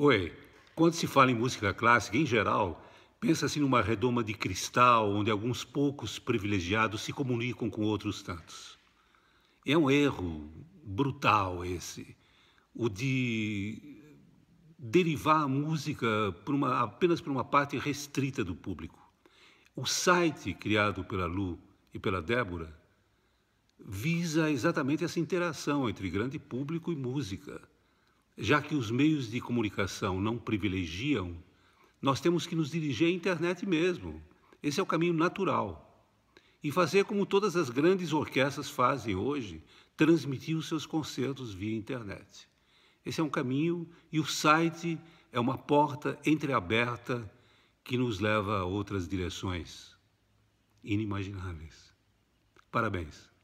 Oi, quando se fala em música clássica, em geral, pensa-se numa redoma de cristal onde alguns poucos privilegiados se comunicam com outros tantos. É um erro brutal esse, o de derivar a música por uma, apenas para uma parte restrita do público. O site criado pela Lu e pela Débora visa exatamente essa interação entre grande público e música já que os meios de comunicação não privilegiam, nós temos que nos dirigir à internet mesmo. Esse é o caminho natural. E fazer como todas as grandes orquestras fazem hoje, transmitir os seus concertos via internet. Esse é um caminho e o site é uma porta entreaberta que nos leva a outras direções inimagináveis. Parabéns.